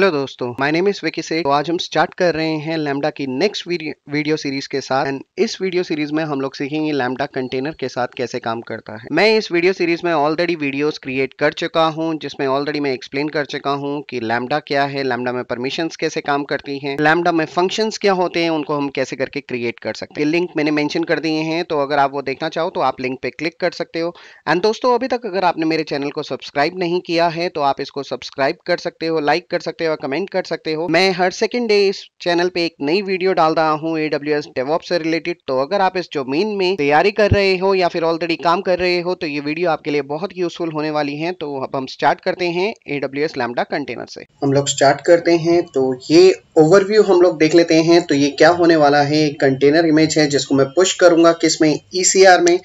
Saludos. दोस्तों my name is Vicky से तो आज हम स्टार्ट कर रहे हैं लैमडा की नेक्स्ट वीडियो सीरीज के साथ एंड इस वीडियो सीरीज में हम लोग सीखेंगे लैमडा कंटेनर के साथ कैसे काम करता है मैं इस वीडियो सीरीज में ऑलरेडी वीडियोस क्रिएट कर चुका हूं जिसमें ऑलरेडी मैं एक्सप्लेन कर चुका हूँ कि लैमडा क्या है लैमडा में परमिशन कैसे काम करती है लैमडा में फंक्शन क्या होते हैं उनको हम कैसे करके क्रिएट कर सकते हैं लिंक मैंने मैंशन कर दिए हैं तो अगर आप वो देखना चाहो तो आप लिंक पे क्लिक कर सकते हो एंड दोस्तों अभी तक अगर आपने मेरे चैनल को सब्सक्राइब नहीं किया है तो आप इसको सब्सक्राइब कर सकते हो लाइक कर सकते हो कमेंट कमेंट कर सकते हो मैं हर सेकेंड डे इस चैनल पे एक नई वीडियो डाल रहा हूँ ए एस डेवॉप से रिलेटेड तो अगर आप इस जमीन में तैयारी कर रहे हो या फिर ऑलरेडी काम कर रहे हो तो ये वीडियो आपके लिए बहुत यूजफुल होने वाली है तो अब हम स्टार्ट करते हैं A W S lambda container से हम लोग स्टार्ट करते हैं तो ये ओवरव्यू हम लोग देख लेते हैं तो ये क्या होने वाला है कंटेनर इमेज है जिसको मैं पुश करूंगा किस में ई e में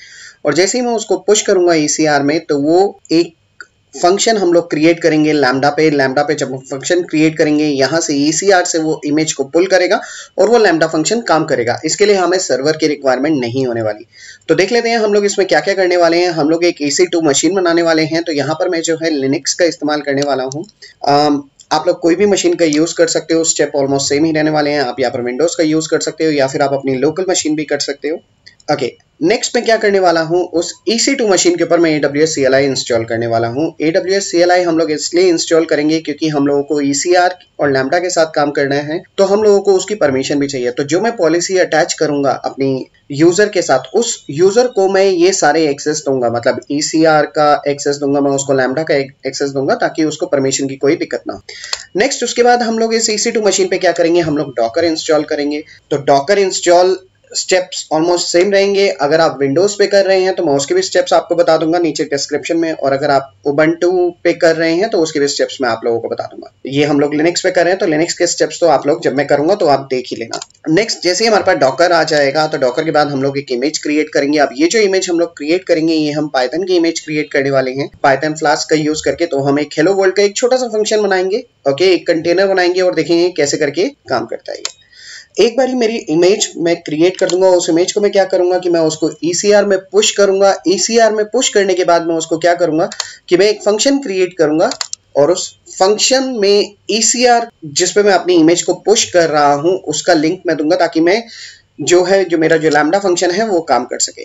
और जैसे ही मैं उसको पुश करूंगा ईसीआर e में तो वो एक फंक्शन हम लोग क्रिएट करेंगे लैमडा पे लैमडा पे जब हम फंक्शन क्रिएट करेंगे यहाँ से ई से वो इमेज को पुल करेगा और वो लैमडा फंक्शन काम करेगा इसके लिए हमें सर्वर की रिक्वायरमेंट नहीं होने वाली तो देख लेते हैं हम लोग इसमें क्या क्या करने वाले हैं हम लोग एक ए मशीन बनाने वाले हैं तो यहाँ पर मैं जो है लिनिक्स का इस्तेमाल करने वाला हूँ आप लोग कोई भी मशीन का यूज़ कर सकते हो स्टेप ऑलमोस्ट सेम ही रहने वाले हैं आप यहाँ पर विंडोज़ का यूज़ कर सकते हो या फिर आप अपनी लोकल मशीन भी कर सकते हो ओके okay. नेक्स्ट मैं क्या करने वाला हूँ उस EC2 मशीन के ऊपर मैं AWS CLI इंस्टॉल करने वाला हूँ AWS CLI हम लोग इसलिए इंस्टॉल करेंगे क्योंकि हम लोगों को ECR और लैमडा के साथ काम करना है तो हम लोगों को उसकी परमिशन भी चाहिए तो जो मैं पॉलिसी अटैच करूंगा अपनी यूजर के साथ उस यूजर को मैं ये सारे एक्सेस दूंगा मतलब ECR का एक्सेस दूंगा मैं उसको लैमडा का एक्सेस दूंगा ताकि उसको परमिशन की कोई दिक्कत ना नेक्स्ट उसके बाद हम लोग इस EC2 मशीन पे क्या करेंगे हम लोग डॉकर इंस्टॉल करेंगे तो docker install steps almost same रहेंगे अगर आप विंडोज़ पे कर रहे हैं तो मैं उसके भी स्टेप्स आपको बता दूंगा नीचे डिस्क्रिप्शन में और अगर आप ओबन पे कर रहे हैं तो उसके भी स्टेप्स मैं आप लोगों को बता दूंगा ये हम लोग लिनिक्स पे कर रहे हैं तो लिनिक्स के स्टेप्स तो आप लोग जब मैं करूंगा तो आप देख ही लेना नेक्स्ट जैसे ही हमारे पास डॉकर आ जाएगा तो डॉकर के बाद हम लोग एक इमेज क्रिएट करेंगे अब ये जो इमेज हम लोग क्रिएट करेंगे ये हम पाइथन की इमेज क्रिएट करने वाले हैं पाइथन फ्लास्क का यूज करके तो हम एक हेलो वर्ल्ड का एक छोटा सा फंक्शन बनाएंगे ओके एक कंटेनर बनाएंगे और देखेंगे कैसे करके काम करता है एक बार मेरी इमेज मैं क्रिएट कर दूंगा उस इमेज को मैं क्या करूंगा कि मैं उसको ईसीआर e में पुश करूंगा ईसीआर e में पुश करने के बाद मैं उसको क्या करूंगा कि मैं एक फंक्शन क्रिएट करूंगा और उस फंक्शन में ई e जिसपे मैं अपनी इमेज को पुश कर रहा हूं उसका लिंक मैं दूंगा ताकि मैं जो है जो मेरा जो लैमडा फंक्शन है वो काम कर सके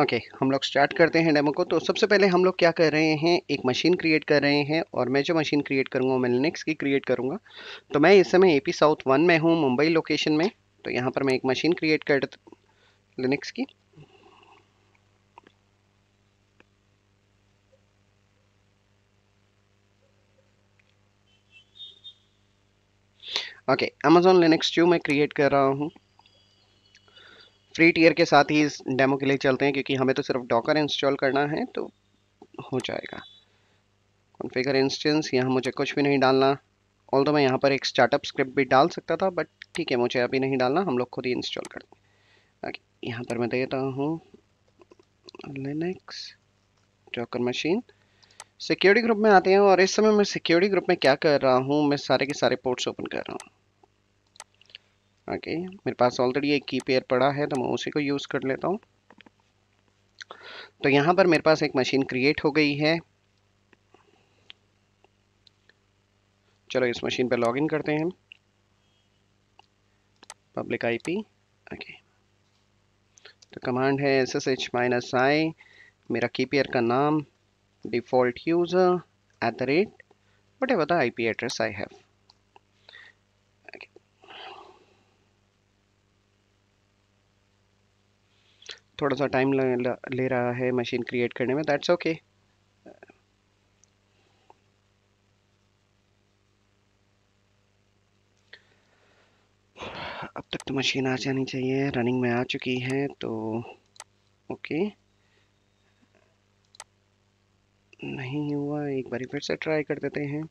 ओके okay, हम लोग स्टार्ट करते हैं डेमो को तो सबसे पहले हम लोग क्या कर रहे हैं एक मशीन क्रिएट कर रहे हैं और मैं जो मशीन क्रिएट करूँगा मैं लिनक्स की क्रिएट करूँगा तो मैं इस समय एपी साउथ वन में हूँ मुंबई लोकेशन में तो यहाँ पर मैं एक मशीन क्रिएट कर लिनक्स की ओके अमेजोन लिनक्स ट्यू मैं क्रिएट कर रहा हूँ फ्री टीयर के साथ ही इस डेमो के लिए चलते हैं क्योंकि हमें तो सिर्फ डॉकर इंस्टॉल करना है तो हो जाएगा कॉन्फ़िगर इंस्टेंस यहाँ मुझे कुछ भी नहीं डालना ऑल तो मैं यहाँ पर एक स्टार्टअप स्क्रिप्ट भी डाल सकता था बट ठीक है मुझे अभी नहीं डालना हम लोग खुद ही इंस्टॉल कर देंगे यहाँ पर मैं देता हूँ Linux docker machine security group में आते हैं और इस समय मैं सिक्योरिटी ग्रुप में क्या कर रहा हूँ मैं सारे के सारे पोर्ट्स ओपन कर रहा हूँ ओके मेरे पास ऑलरेडी एक की पेयर पड़ा है तो मैं उसी को यूज़ कर लेता हूँ तो यहाँ पर मेरे पास एक मशीन क्रिएट हो गई है चलो इस मशीन पर लॉगिन करते हैं पब्लिक पब्लिक आईपी ओके तो कमांड है S S H minus I मेरा की पेयर का नाम default user at the rate whatever the I P address I have थोड़ा सा टाइम ले रहा है मशीन क्रिएट करने में दैट्स ओके अब तक तो मशीन आ जानी चाहिए रनिंग में आ चुकी है तो ओके नहीं हुआ एक बार फिर से ट्राई कर देते हैं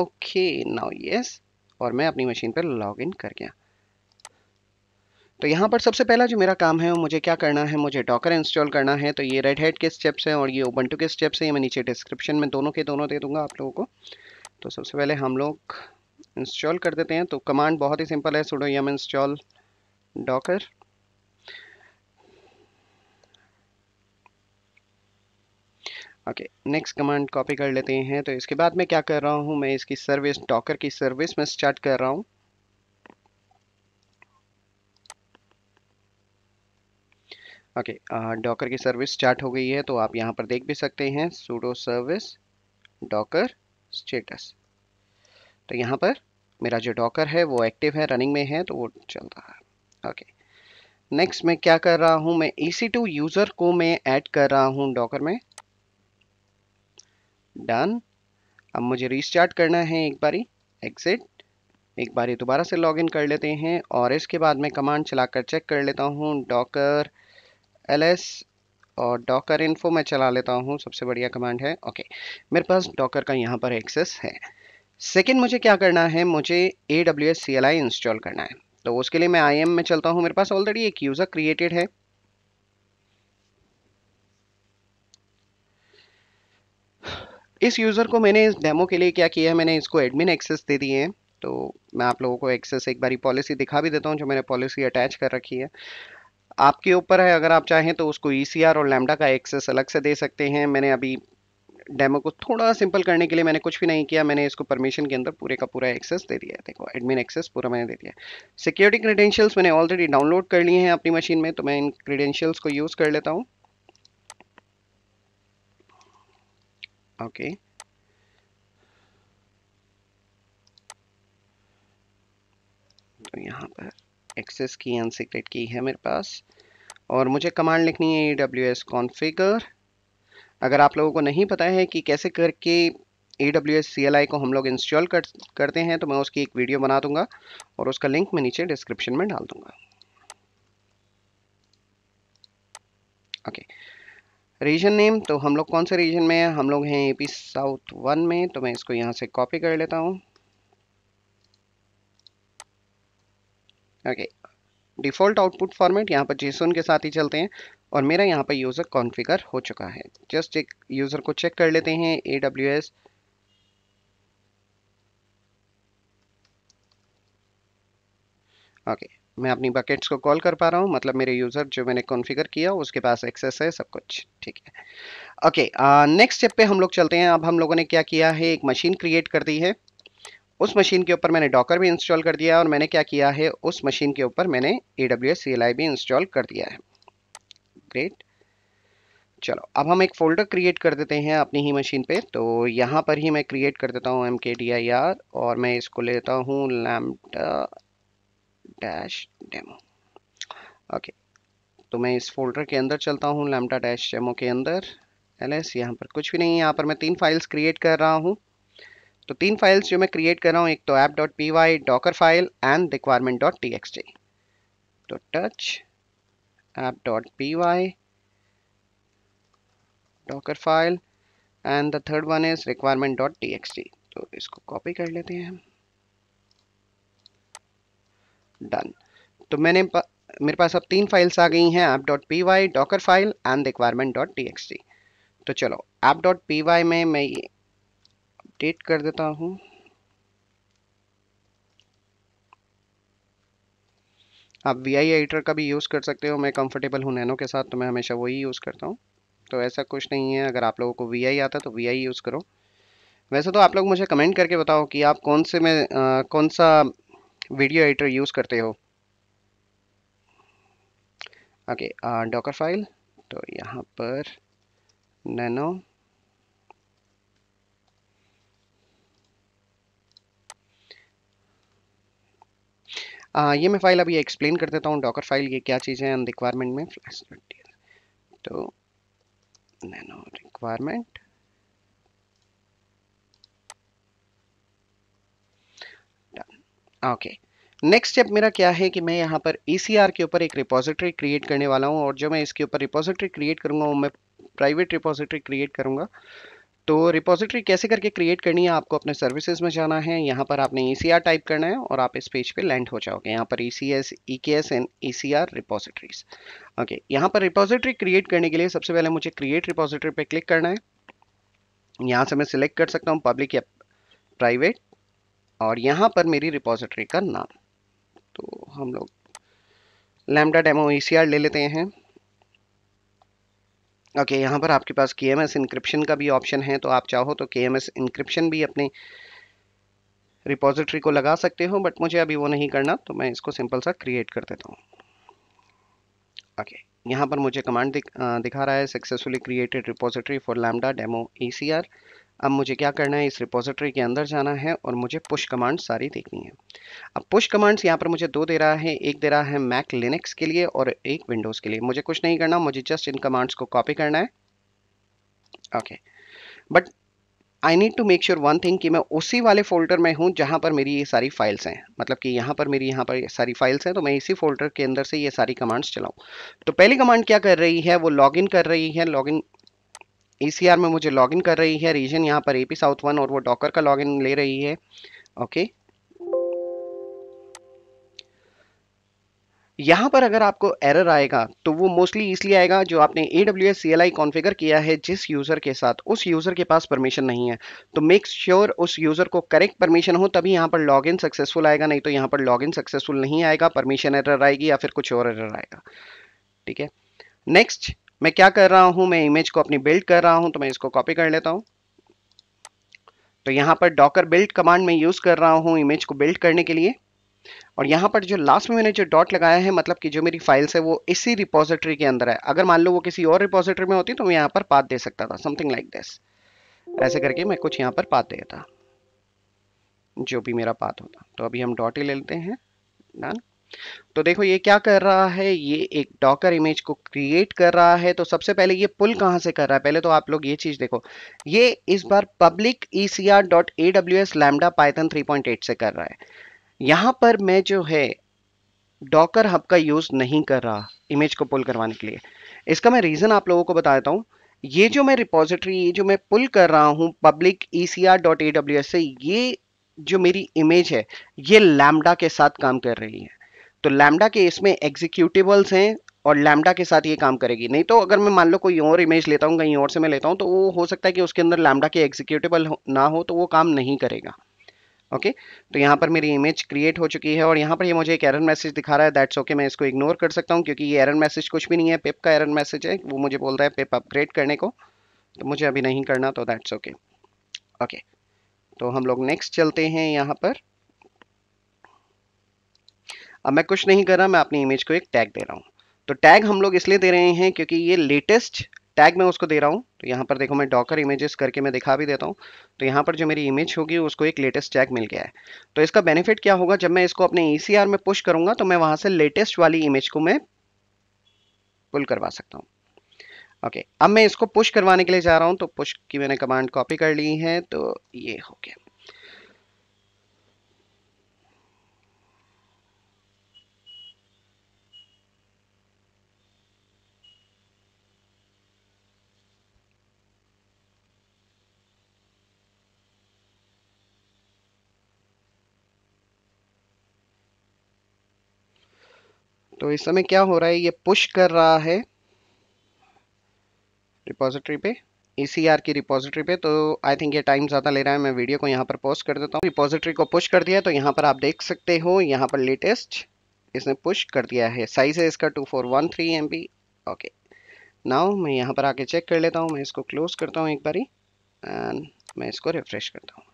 ओके नाउ यस और मैं अपनी मशीन पर लॉग इन कर गया तो यहाँ पर सबसे पहला जो मेरा काम है वो मुझे क्या करना है मुझे डॉकर इंस्टॉल करना है तो ये रेड हेड के स्टेप्स हैं और ये ओबंटू के स्टेप्स हैं ये मैं नीचे डिस्क्रिप्शन में दोनों के दोनों दे दूंगा आप लोगों को तो सबसे पहले हम लोग इंस्टॉल कर देते हैं तो कमांड बहुत ही सिंपल है sudo yum install docker okay next command copy कर लेते हैं तो इसके बाद मैं क्या कर रहा हूँ मैं इसकी सर्विस डॉकर की सर्विस में स्टार्ट कर रहा हूँ ओके डॉकर uh, की सर्विस स्टार्ट हो गई है तो आप यहाँ पर देख भी सकते हैं सूडो सर्विस डॉकर स्टेटस तो यहाँ पर मेरा जो डॉकर है वो एक्टिव है रनिंग में है तो वो चल रहा है ओके नेक्स्ट मैं क्या कर रहा हूँ मैं ई टू यूज़र को मैं ऐड कर रहा हूँ डॉकर में डन अब मुझे रीस्टार्ट करना है एक बारी एग्जिट एक बारी दोबारा से लॉगिन कर लेते हैं और इसके बाद मैं कमांड चलाकर चेक कर लेता हूँ डॉकर एल और डॉकर इन्फो मैं चला लेता हूँ सबसे बढ़िया कमांड है ओके मेरे पास डॉकर का यहाँ पर एक्सेस है सेकेंड मुझे क्या करना है मुझे A W S C L I install करना है तो उसके लिए मैं आई एम में चलता हूँ मेरे पास ऑलरेडी एक यूज़र क्रिएटेड है इस यूज़र को मैंने इस डेमो के लिए क्या किया है मैंने इसको एडमिन एक्सेस दे दिए हैं तो मैं आप लोगों को एक्सेस एक बारी पॉलिसी दिखा भी देता हूँ जो मैंने पॉलिसी अटैच कर रखी है आपके ऊपर है अगर आप चाहें तो उसको ई e और लैमडा का एक्सेस अलग से दे सकते हैं मैंने अभी डेमो को थोड़ा सिंपल करने के लिए मैंने कुछ भी नहीं किया मैंने इसको परमिशन के अंदर पूरे का पूरा एक्सेस दे दिया है देखो एडमिन एक्सेस पूरा मैंने दे दिया सिक्योरिटी क्रीडेंशियल्स मैंने ऑलरेडी डाउनलोड कर लिए हैं अपनी मशीन में तो मैं इन क्रीडेंशियल्स को यूज़ कर लेता हूँ ओके okay. तो यहाँ पर एक्सेस की अनसिक्रेट की है मेरे पास और मुझे कमांड लिखनी है ई डब्ल्यू एस कॉन्फ़िगर अगर आप लोगों को नहीं पता है कि कैसे करके A W S C L I को हम लोग इंस्टॉल कर करते हैं तो मैं उसकी एक वीडियो बना दूंगा और उसका लिंक मैं नीचे डिस्क्रिप्शन में डाल दूंगा ओके रीजन नेम तो हम लोग कौन से रीजन में हैं हम लोग हैं ए पी साउथ वन में तो मैं इसको यहाँ से कॉपी कर लेता हूँ ओके डिफ़ॉल्ट आउटपुट फॉर्मेट यहाँ पर जेसन के साथ ही चलते हैं और मेरा यहाँ पर यूज़र कॉन्फ़िगर हो चुका है जस्ट एक यूज़र को चेक कर लेते हैं ए डब्ल्यू एस ओके मैं अपनी बकेट्स को कॉल कर पा रहा हूँ मतलब मेरे यूज़र जो मैंने कॉन्फ़िगर किया उसके पास एक्सेस है सब कुछ ठीक है ओके नेक्स्ट स्टेप पे हम लोग चलते हैं अब हम लोगों ने क्या किया है एक मशीन क्रिएट कर दी है उस मशीन के ऊपर मैंने डॉकर भी इंस्टॉल कर दिया है और मैंने क्या किया है उस मशीन के ऊपर मैंने A W S C L I भी इंस्टॉल कर दिया है ग्रेट चलो अब हम एक फ़ोल्डर क्रिएट कर देते हैं अपनी ही मशीन पे तो यहाँ पर ही मैं क्रिएट कर देता हूँ एम के डी आई आर और मैं इसको लेता हूँ लैमटा डैश डेमो ओके तो मैं इस फोल्डर के अंदर चलता हूँ लैमटा डैश डेमो के अंदर एल एस यहाँ पर कुछ भी नहीं है यहाँ पर मैं तीन फाइल्स क्रिएट कर रहा हूँ तो तीन फाइल्स जो मैं क्रिएट कर रहा हूँ एक तो app dot P Y docker file and requirement dot T X T तो touch app dot P Y docker file and the third one is requirement dot T X T तो इसको कॉपी कर लेते हैं हम डन तो मैंने पा, मेरे पास अब तीन फाइल्स आ गई हैं app dot P Y docker file and requirement dot T X T तो चलो ऐप डॉट पी वाई में मैं अपडेट कर देता हूँ आप वी आई एडिटर का भी यूज़ कर सकते हो मैं कंफर्टेबल हूँ नैनो के साथ तो मैं हमेशा वही यूज़ करता हूँ तो ऐसा कुछ नहीं है अगर आप लोगों को वी आई आता तो वी आई यूज़ करो वैसे तो आप लोग मुझे कमेंट करके बताओ कि आप कौन से में आ, कौन सा वीडियो एडिटर यूज़ करते हो ओके डॉकर फाइल तो यहाँ पर नैनो आ, ये मैं फाइल अभी एक्सप्लेन कर देता हूँ डॉकर फाइल ये क्या चीज़ें हैं रिक्वायरमेंट में फ्लैश तो nano requirement okay next step मेरा क्या है कि मैं यहाँ पर ई e के ऊपर एक रिपोजिटरी क्रिएट करने वाला हूँ और जो मैं इसके ऊपर रिपोजिटरी क्रिएट करूँगा वो मैं प्राइवेट रिपोजिटरी क्रिएट करूँगा तो रिपोजिटरी कैसे करके क्रिएट करनी है आपको अपने सर्विसेज में जाना है यहाँ पर आपने ई e टाइप करना है और आप इस पेज पे लैंड हो जाओगे यहाँ पर ई सी S E K S and E C R repositories okay यहाँ पर रिपोजिटरी क्रिएट करने के लिए सबसे पहले मुझे क्रिएट रिपोजिटरी पे क्लिक करना है यहाँ से मैं सिलेक्ट कर सकता हूँ पब्लिक या प्राइवेट और यहाँ पर मेरी रिपोजिटरी का नाम तो हम लोग लैमडा डेमो ई ले लेते हैं ओके okay, यहाँ पर आपके पास के एम एस इंक्रिप्शन का भी ऑप्शन है तो आप चाहो तो के एम एस इंक्रिप्शन भी अपने रिपोजिटरी को लगा सकते हो बट मुझे अभी वो नहीं करना तो मैं इसको सिंपल सा क्रिएट कर देता हूँ ओके okay, यहाँ पर मुझे कमांड दिख, दिखा रहा है successfully created repository for lambda demo E C R अब मुझे क्या करना है इस रिपोजिटरी के अंदर जाना है और मुझे पुश कमांड सारी देखनी है अब पुश कमांड्स यहाँ पर मुझे दो दे रहा है एक दे रहा है मैक लिनक्स के लिए और एक विंडोज़ के लिए मुझे कुछ नहीं करना मुझे जस्ट इन कमांड्स को कॉपी करना है okay but I need to make sure one thing कि मैं उसी वाले फोल्डर में हूँ जहाँ पर मेरी ये सारी फाइल्स हैं मतलब कि यहाँ पर मेरी यहाँ पर सारी फाइल्स हैं तो मैं इसी फोल्डर के अंदर से ये सारी कमांड्स चलाऊँ तो पहली कमांड क्या कर रही है वो लॉगिन कर रही है लॉगिन ई में मुझे लॉगिन कर रही है रीजन यहाँ पर ए पी साउथ वन और वो डॉकर का लॉगिन ले रही है ओके यहाँ पर अगर आपको एरर आएगा तो वो मोस्टली इसलिए आएगा जो आपने A W S C configure किया है जिस यूज़र के साथ उस यूज़र के पास परमिशन नहीं है तो मेक श्योर sure उस यूज़र को करेक्ट परमिशन हो तभी यहाँ पर लॉगिन सक्सेसफुल आएगा नहीं तो यहाँ पर लॉगिन सक्सेसफुल नहीं आएगा परमिशन एरर आएगी या फिर कुछ और एरर आएगा ठीक है नेक्स्ट मैं क्या कर रहा हूँ मैं इमेज को अपनी बिल्ड कर रहा हूँ तो मैं इसको कॉपी कर लेता हूँ तो यहाँ पर डॉकर बिल्ड कमांड में यूज़ कर रहा हूँ इमेज को बिल्ड करने के लिए और यहाँ पर जो लास्ट में मैंने जो डॉट लगाया है मतलब कि जो मेरी फाइल्स है वो इसी रिपोजिटरी के अंदर है अगर मान लो वो किसी और रिपोजिटरी में होती तो मैं यहाँ पर पात दे सकता था समथिंग लाइक दिस ऐसे करके मैं कुछ यहाँ पर पात देता जो भी मेरा पात होता तो अभी हम डॉट ही ले लेते हैं डन तो देखो ये क्या कर रहा है ये एक डॉकर इमेज को क्रिएट कर रहा है तो सबसे पहले ये पुल कहाँ से कर रहा है पहले तो आप लोग ये चीज़ देखो ये इस बार public E C R dot A W S lambda python three point eight से कर रहा है यहाँ पर मैं जो है डॉकर हब का यूज़ नहीं कर रहा इमेज को पुल करवाने के लिए इसका मैं रीज़न आप लोगों को बता देता हूँ ये जो मैं रिपोजिटरी ये जो मैं पुल कर रहा हूँ public E C R dot A W S से ये जो मेरी इमेज है ये लैमडा के साथ काम कर रही है तो लैमडा के इसमें एग्जीक्यूटिबल्स हैं और लैमडा के साथ ये काम करेगी नहीं तो अगर मैं मान लो कोई और इमेज लेता हूँ कहीं और से मैं लेता हूँ तो वो हो सकता है कि उसके अंदर लैमडा के एग्जीक्यूटिबल ना हो तो वो काम नहीं करेगा ओके okay? तो यहाँ पर मेरी इमेज क्रिएट हो चुकी है और यहाँ पर ये यह मुझे एक एरर मैसेज दिखा रहा है दैट्स ओके okay, मैं इसको इग्नोर कर सकता हूँ क्योंकि ये एरर मैसेज कुछ भी नहीं है पिप का एरर मैसेज है वो मुझे बोल रहा है पेप अपग्रेड करने को तो मुझे अभी नहीं करना तो दैट्स ओके ओके तो हम लोग नेक्स्ट चलते हैं यहाँ पर अब मैं कुछ नहीं कर रहा मैं अपनी इमेज को एक टैग दे रहा हूँ तो टैग हम लोग इसलिए दे रहे हैं क्योंकि ये लेटेस्ट टैग मैं उसको दे रहा हूँ तो यहाँ पर देखो मैं डॉकर इमेजेस करके मैं दिखा भी देता हूँ तो यहाँ पर जो मेरी इमेज होगी उसको एक लेटेस्ट टैग मिल गया है तो इसका बेनिफिट क्या होगा जब मैं इसको अपने ई e में पुश करूँगा तो मैं वहाँ से लेटेस्ट वाली इमेज को मैं पुल करवा सकता हूँ ओके अब मैं इसको पुश करवाने के लिए जा रहा हूँ तो पुश की मैंने कमांड कॉपी कर ली है तो ये हो गया तो इस समय क्या हो रहा है ये पुश कर रहा है रिपोजिटरी पे ACR की रिपोजिटरी पे तो आई थिंक ये टाइम ज़्यादा ले रहा है मैं वीडियो को यहाँ पर पोस्ट कर देता हूँ रिपोजिटरी को पुश कर दिया तो यहाँ पर आप देख सकते हो यहाँ पर लेटेस्ट इसने पुश कर दिया है साइज़ है इसका two four one three M B okay now मैं यहाँ पर आके चेक कर लेता हूँ मैं इसको क्लोज करता हूँ एक बारी एंड मैं इसको रिफ्रेश करता हूँ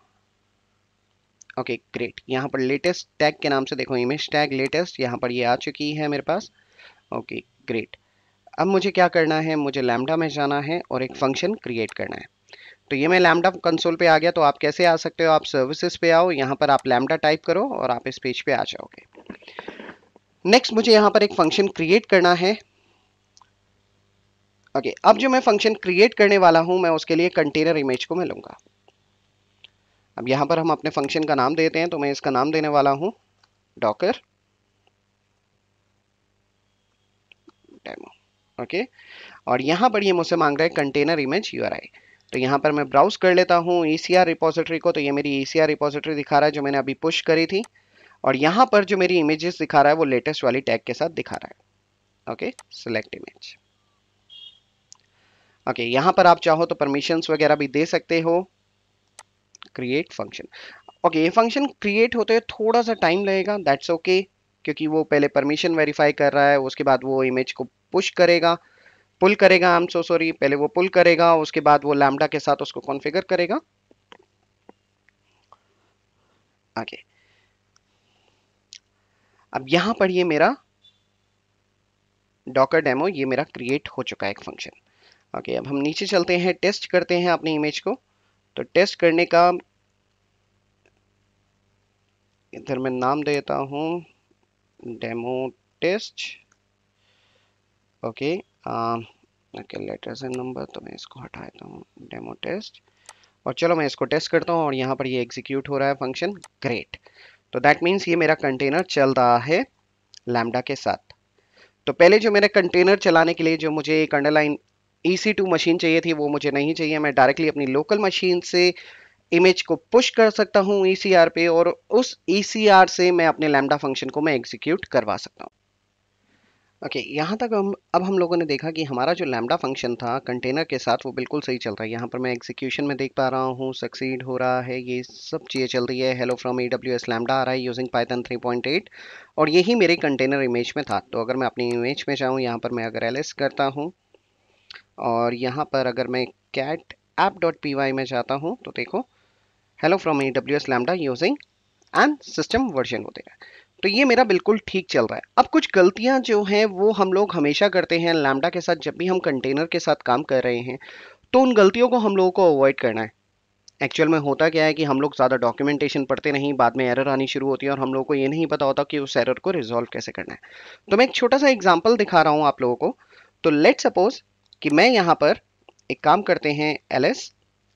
ओके ग्रेट यहाँ पर लेटेस्ट टैग के नाम से देखो इमेज टैग लेटेस्ट यहाँ पर ये आ चुकी है मेरे पास ओके ग्रेट अब मुझे क्या करना है मुझे लैमडा में जाना है और एक फंक्शन क्रिएट करना है तो ये मैं लैमडा कंसोल पे आ गया तो आप कैसे आ सकते हो आप सर्विसेज पे आओ यहाँ पर आप लैमडा टाइप करो और आप इस पेज पे आ जाओगे नेक्स्ट मुझे यहाँ पर एक फंक्शन क्रिएट करना है ओके okay, अब जो मैं फंक्शन क्रिएट करने वाला हूँ मैं उसके लिए कंटेनर इमेज को मैं लूँगा अब यहाँ पर हम अपने फंक्शन का नाम देते हैं तो मैं इसका नाम देने वाला हूँ डॉकर डेमो ओके और यहाँ पर ये मुझसे मांग रहा है कंटेनर इमेज यू तो यहाँ पर मैं ब्राउज कर लेता हूँ ई e सी को तो ये मेरी ई e सी दिखा रहा है जो मैंने अभी पुश करी थी और यहाँ पर जो मेरी इमेजेस दिखा रहा है वो लेटेस्ट वाली टैग के साथ दिखा रहा है ओके सिलेक्ट इमेज ओके यहाँ पर आप चाहो तो परमिशंस वगैरह भी दे सकते हो क्रिएट फंक्शन ओके ये फंक्शन क्रिएट होते हुए थोड़ा सा टाइम लगेगा दैट्स ओके क्योंकि वो पहले परमिशन वेरीफाई कर रहा है उसके बाद वो इमेज को पुश करेगा पुल करेगा आई एम सो सॉरी पहले वो पुल करेगा उसके बाद वो लैमडा के साथ उसको कॉन्फ़िगर करेगा okay. अब यहां पर ये मेरा डॉकर डेमो ये मेरा क्रिएट हो चुका है एक फंक्शन ओके अब हम नीचे चलते हैं टेस्ट करते हैं अपनी इमेज को तो टेस्ट करने का इधर मैं नाम देता हूँ demo test okay okay letters and number तो मैं इसको हटा देता हूँ डेमो टेस्ट और चलो मैं इसको टेस्ट करता हूँ और यहाँ पर ये एग्जीक्यूट हो रहा है फंक्शन ग्रेट तो दैट मीन्स ये मेरा कंटेनर चल रहा है लैमडा के साथ तो पहले जो मेरे कंटेनर चलाने के लिए जो मुझे एक अंडरलाइन ई मशीन चाहिए थी वो मुझे नहीं चाहिए मैं डायरेक्टली अपनी लोकल मशीन से इमेज को पुश कर सकता हूँ ई e पे और उस ई e से मैं अपने लैमडा फंक्शन को मैं एग्जीक्यूट करवा सकता हूँ ओके okay, यहाँ तक हम अब हम लोगों ने देखा कि हमारा जो लैमडा फंक्शन था कंटेनर के साथ वो बिल्कुल सही चल रहा है यहाँ पर मैं एग्जीक्यूशन में देख पा रहा हूँ सक्सीड हो रहा है ये सब चीज़ें चल रही है hello from A W S lambda आ रहा है यूजिंग पाइथन 3.8 और यही मेरे कंटेनर इमेज में था तो अगर मैं अपनी इमेज में जाऊँ यहाँ पर मैं अगर एल करता हूँ और यहाँ पर अगर मैं cat app dot P Y में जाता हूँ तो देखो hello from A W S lambda using and system version होते हैं तो ये मेरा बिल्कुल ठीक चल रहा है अब कुछ गलतियाँ जो हैं वो हम लोग हमेशा करते हैं लैमडा के साथ जब भी हम कंटेनर के साथ काम कर रहे हैं तो उन गलतियों को हम लोगों को अवॉइड करना है एक्चुअल में होता क्या है कि हम लोग ज़्यादा डॉक्यूमेंटेशन पढ़ते नहीं बाद में एरर आनी शुरू होती है और हम लोगों को ये नहीं पता होता कि उस एरर को रिजॉल्व कैसे करना है तो मैं एक छोटा सा एग्जाम्पल दिखा रहा हूँ आप लोगों को तो लेट सपोज़ कि मैं यहाँ पर एक काम करते हैं एल एस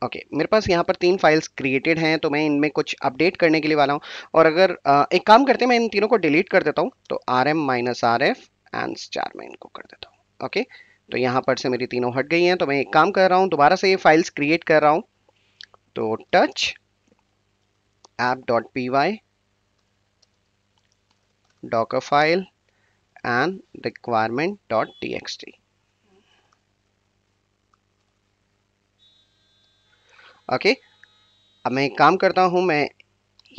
ओके मेरे पास यहाँ पर तीन फाइल्स क्रिएटेड हैं तो मैं इनमें कुछ अपडेट करने के लिए वाला हूँ और अगर आ, एक काम करते हैं मैं इन तीनों को डिलीट कर देता हूँ तो R M minus R F and चार मैं इनको कर देता हूँ ओके तो यहाँ पर से मेरी तीनों हट गई हैं तो मैं एक काम कर रहा हूँ दोबारा से ये फाइल्स क्रिएट कर रहा हूँ तो touch app dot P Y docker file and requirement dot T X T okay अब मैं एक काम करता हूँ मैं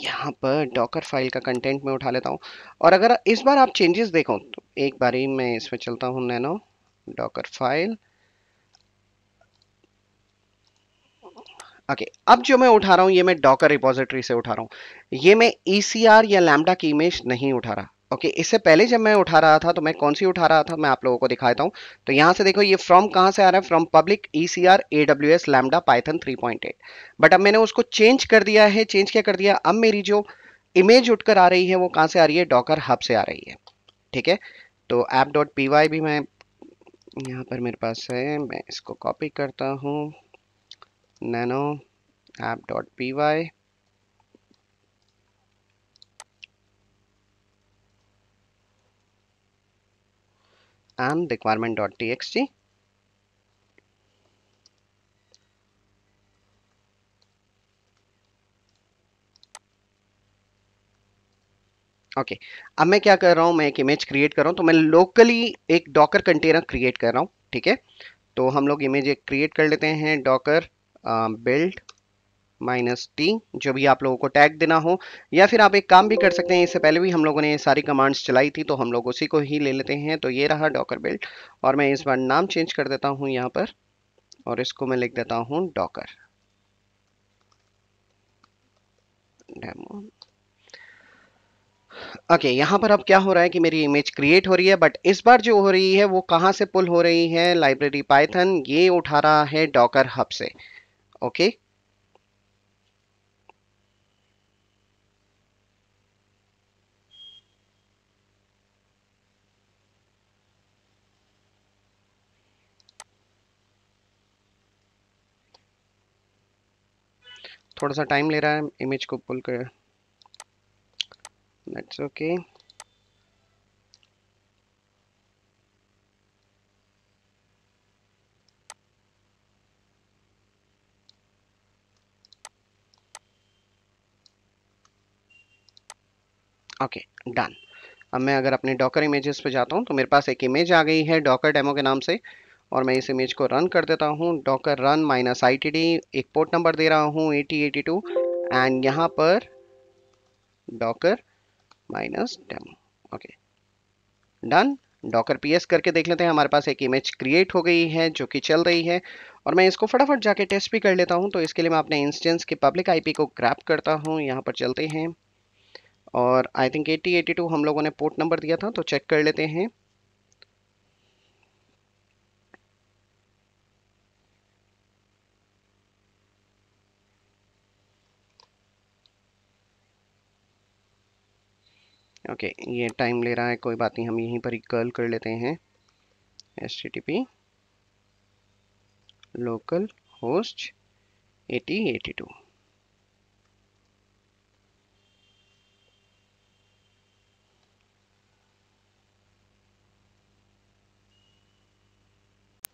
यहाँ पर डॉकर फाइल का कंटेंट में उठा लेता हूँ और अगर इस बार आप चेंजेस देखो तो एक बार ही मैं इसमें चलता हूँ nano docker file okay okay, अब जो मैं उठा रहा हूँ ये मैं डॉकर रिपोजिटरी से उठा रहा हूँ ये मैं ई e या लैमडा की इमेज नहीं उठा रहा ओके okay, इससे पहले जब मैं उठा रहा था तो मैं कौन सी उठा रहा था मैं आप लोगों को दिखाता हूँ तो यहाँ से देखो ये फ्रॉम कहाँ से आ रहा है from public E C R A W S lambda python three point eight but अब मैंने उसको चेंज कर दिया है चेंज क्या कर दिया अब मेरी जो इमेज उठकर आ रही है वो कहाँ से आ रही है डॉकर हब से आ रही है ठीक है तो ऐप डॉट पी वाई भी मैं यहाँ पर मेरे पास है मैं इसको कॉपी करता हूँ nano app dot P Y and requirement.txt okay okay. अब मैं क्या कर रहा हूँ मैं एक इमेज क्रिएट कर रहा हूँ तो मैं लोकली एक डॉकर कंटेनर क्रिएट कर रहा हूँ ठीक है तो हम लोग इमेज एक क्रिएट कर लेते हैं docker build uh, minus T जो भी आप लोगों को टैग देना हो या फिर आप एक काम भी कर सकते हैं इससे पहले भी हम लोगों ने ये सारी कमांड्स चलाई थी तो हम लोग उसी को ही ले लेते हैं तो ये रहा डॉकर बिल्ट और मैं इस बार नाम चेंज कर देता हूँ यहाँ पर और इसको मैं लिख देता हूँ डॉकर डेमो ओके okay, यहाँ पर अब क्या हो रहा है कि मेरी इमेज क्रिएट हो रही है बट इस बार जो हो रही है वो कहाँ से पुल हो रही है लाइब्रेरी पाइथन ये उठा रहा है डॉकर हब से ओके okay? थोड़ा सा टाइम ले रहा है इमेज को पुल कर दैट्स ओके ओके डन अब मैं अगर अपने डॉकर इमेजेस पे जाता हूँ तो मेरे पास एक इमेज आ गई है डॉकर डेमो के नाम से और मैं इस इमेज को रन कर देता हूँ डॉकर रन माइनस आई एक पोर्ट नंबर दे रहा हूँ एटी एटी टू एंड यहाँ पर docker minus demo okay done docker S करके देख लेते हैं हमारे पास एक इमेज क्रिएट हो गई है जो कि चल रही है और मैं इसको फटाफट जाके टेस्ट भी कर लेता हूँ तो इसके लिए मैं अपने इंस्टेंस के पब्लिक पी को ग्रैप करता हूँ यहाँ पर चलते हैं और आई थिंक 8082 हम लोगों ने पोर्ट नंबर दिया था तो चेक कर लेते हैं ओके ये टाइम ले रहा है कोई बात नहीं हम यहीं पर ही कर्ल कर लेते हैं S T T P local host eighty eighty two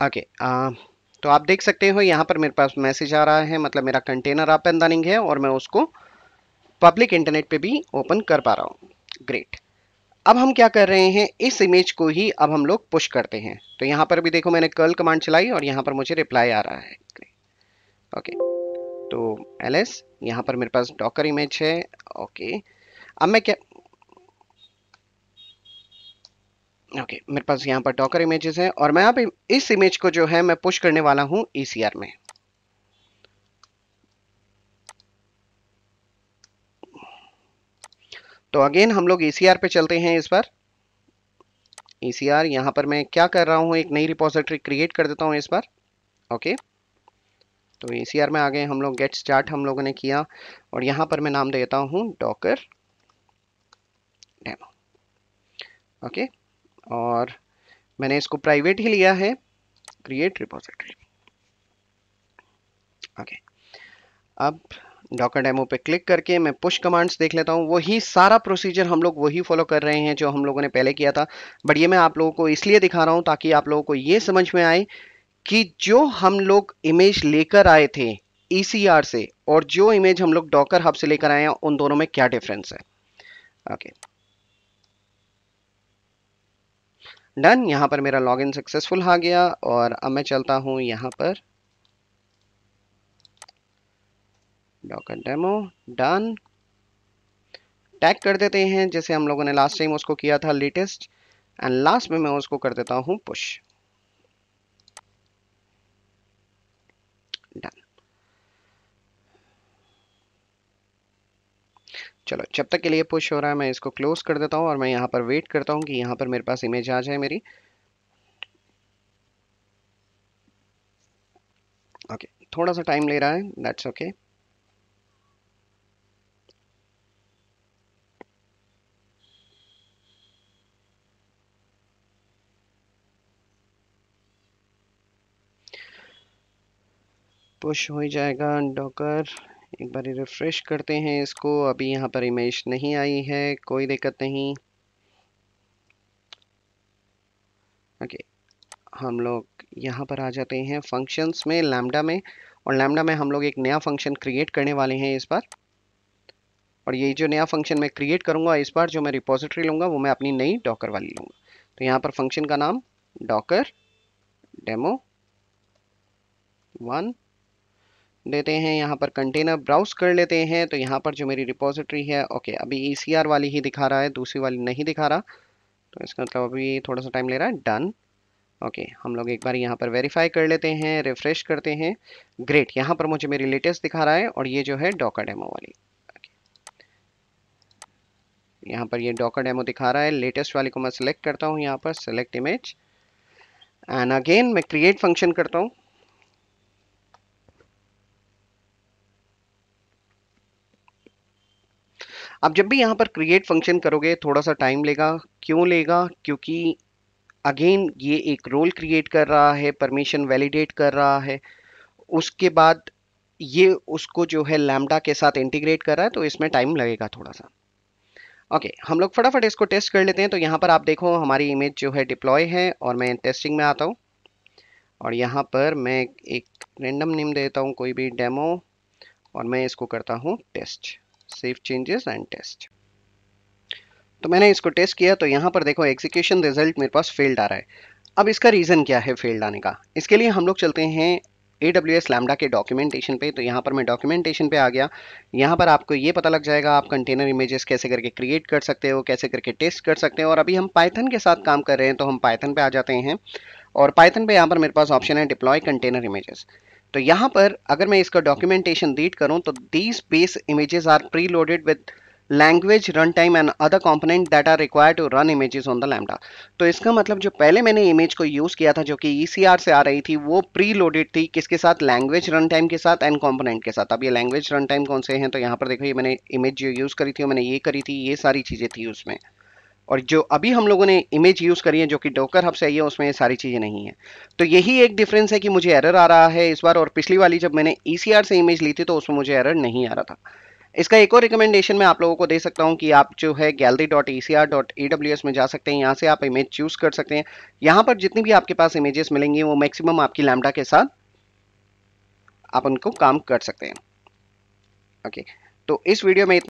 okay तो आप देख सकते हो यहाँ पर मेरे पास मैसेज आ रहा है मतलब मेरा कंटेनर आप एंड रनिंग है और मैं उसको पब्लिक इंटरनेट पे भी ओपन कर पा रहा हूँ ग्रेट अब हम क्या कर रहे हैं इस इमेज को ही अब हम लोग पुश करते हैं तो यहाँ पर भी देखो मैंने कर्ल कमांड चलाई और यहाँ पर मुझे रिप्लाई आ रहा है ओके तो एल एस यहाँ पर मेरे पास डॉकर इमेज है ओके अब मैं क्या ओके मेरे पास यहाँ पर डॉकर इमेजेस हैं और मैं अब इस इमेज को जो है मैं पुश करने वाला हूँ ई e में तो अगेन हम लोग ई e पे चलते हैं इस बार ए सी आर यहाँ पर मैं क्या कर रहा हूँ एक नई रिपोजिटरी क्रिएट कर देता हूँ इस बार ओके तो ए सी आर में आ गए हम लोग गेट स्टार्ट हम लोगों ने किया और यहाँ पर मैं नाम देता हूँ डॉकर डेमो ओके और मैंने इसको प्राइवेट ही लिया है क्रिएट रिपोजिटरी ओके अब डॉकर डेमो पे क्लिक करके मैं पुश कमांड्स देख लेता हूँ वही सारा प्रोसीजर हम लोग वही फॉलो कर रहे हैं जो हम लोगों ने पहले किया था बट ये मैं आप लोगों को इसलिए दिखा रहा हूँ ताकि आप लोगों को ये समझ में आए कि जो हम लोग इमेज लेकर आए थे ई e से और जो इमेज हम लोग डॉकर हब से लेकर आए हैं उन दोनों में क्या डिफरेंस है ओके डन यहाँ पर मेरा लॉग सक्सेसफुल आ गया और अब मैं चलता हूँ यहाँ पर डॉकर डेमो डन टैग कर देते हैं जैसे हम लोगों ने लास्ट टाइम उसको किया था लेटेस्ट एंड लास्ट में मैं उसको कर देता हूं पुश डन चलो जब तक के लिए पुश हो रहा है मैं इसको क्लोज कर देता हूं और मैं यहां पर वेट करता हूं कि यहां पर मेरे पास इमेज आ जाए मेरी ओके okay, थोड़ा सा टाइम ले रहा है दैट्स ओके okay. पुश हो ही जाएगा डॉकर एक बार रिफ़्रेश करते हैं इसको अभी यहाँ पर इमेज नहीं आई है कोई दिक्कत नहीं ओके हम लोग यहाँ पर आ जाते हैं फंक्शंस में लैमडा में और लैमडा में हम लोग एक नया फंक्शन क्रिएट करने वाले हैं इस बार और ये जो नया फंक्शन मैं क्रिएट करूँगा इस बार जो मैं रिपोजिटरी लूँगा वो मैं अपनी नई डॉकर वाली लूँगा तो यहाँ पर फंक्शन का नाम डॉकर डेमो वन देते हैं यहाँ पर कंटेनर ब्राउज कर लेते हैं तो यहाँ पर जो मेरी रिपोजिटरी है ओके अभी ई e वाली ही दिखा रहा है दूसरी वाली नहीं दिखा रहा तो इसका मतलब अभी थोड़ा सा टाइम ले रहा है डन ओके okay, हम लोग एक बार यहाँ पर वेरीफाई कर लेते हैं रिफ्रेश करते हैं ग्रेट यहाँ पर मुझे मेरी लेटेस्ट दिखा रहा है और ये जो है डॉका डेमो वाली okay. यहाँ पर ये डॉका डेमो दिखा रहा है लेटेस्ट वाली को मैं सिलेक्ट करता हूँ यहाँ पर सिलेक्ट इमेज एंड अगेन मैं क्रिएट फंक्शन करता हूँ आप जब भी यहाँ पर क्रिएट फंक्शन करोगे थोड़ा सा टाइम लेगा क्यों लेगा क्योंकि अगेन ये एक रोल क्रिएट कर रहा है परमिशन वैलिडेट कर रहा है उसके बाद ये उसको जो है लैमडा के साथ इंटीग्रेट कर रहा है तो इसमें टाइम लगेगा थोड़ा सा ओके okay, हम लोग फटाफट इसको टेस्ट कर लेते हैं तो यहाँ पर आप देखो हमारी इमेज जो है डिप्लॉय है और मैं टेस्टिंग में आता हूँ और यहाँ पर मैं एक रेंडम नेम देता हूँ कोई भी डेमो और मैं इसको करता हूँ test save changes and test तो मैंने इसको टेस्ट किया तो यहाँ पर देखो एग्जीक्यूशन रिजल्ट मेरे पास फेल्ड आ रहा है अब इसका रीज़न क्या है फेल्ड आने का इसके लिए हम लोग चलते हैं ए डब्ल्यू एस लैमडा के डॉक्यूमेंटेशन पे तो यहाँ पर मैं डॉक्यूमेंटेशन पे आ गया यहाँ पर आपको ये पता लग जाएगा आप कंटेनर इमेजेस कैसे करके क्रिएट कर सकते हो कैसे करके टेस्ट कर सकते हो और अभी हम पाइथन के साथ काम कर रहे हैं तो हम पाइथन पे आ जाते हैं और पाइथन पे यहाँ पर मेरे पास ऑप्शन है डिप्लॉय कंटेनर इमेजेस तो यहाँ पर अगर मैं इसका डॉक्यूमेंटेशन रीड करूँ तो these base images are preloaded with language runtime and other component that are require to run images on the lambda तो इसका मतलब जो पहले मैंने इमेज को यूज़ किया था जो कि ई e से आ रही थी वो प्री लोडेड थी किसके साथ लैंग्वेज रन टाइम के साथ एंड कॉम्पोनेंट के साथ अब ये लैंग्वेज रन टाइम कौन से हैं तो यहाँ पर देखो ये मैंने इमेज जो यूज़ करी थी मैंने ये करी थी ये सारी चीज़ें थी उसमें और जो अभी हम लोगों ने इमेज यूज़ करी है जो कि डोकर हब से आई है उसमें ये सारी चीज़ें नहीं है तो यही एक डिफरेंस है कि मुझे एरर आ रहा है इस बार और पिछली वाली जब मैंने ई e से इमेज ली थी तो उसमें मुझे एरर नहीं आ रहा था इसका एक और रिकमेंडेशन मैं आप लोगों को दे सकता हूं कि आप जो है gallery dot E dot E S में जा सकते हैं यहां से आप इमेज चूज़ कर सकते हैं यहां पर जितनी भी आपके पास इमेजेस मिलेंगी वो मैक्सिमम आपकी लैमडा के साथ आप उनको काम कर सकते हैं ओके तो इस वीडियो में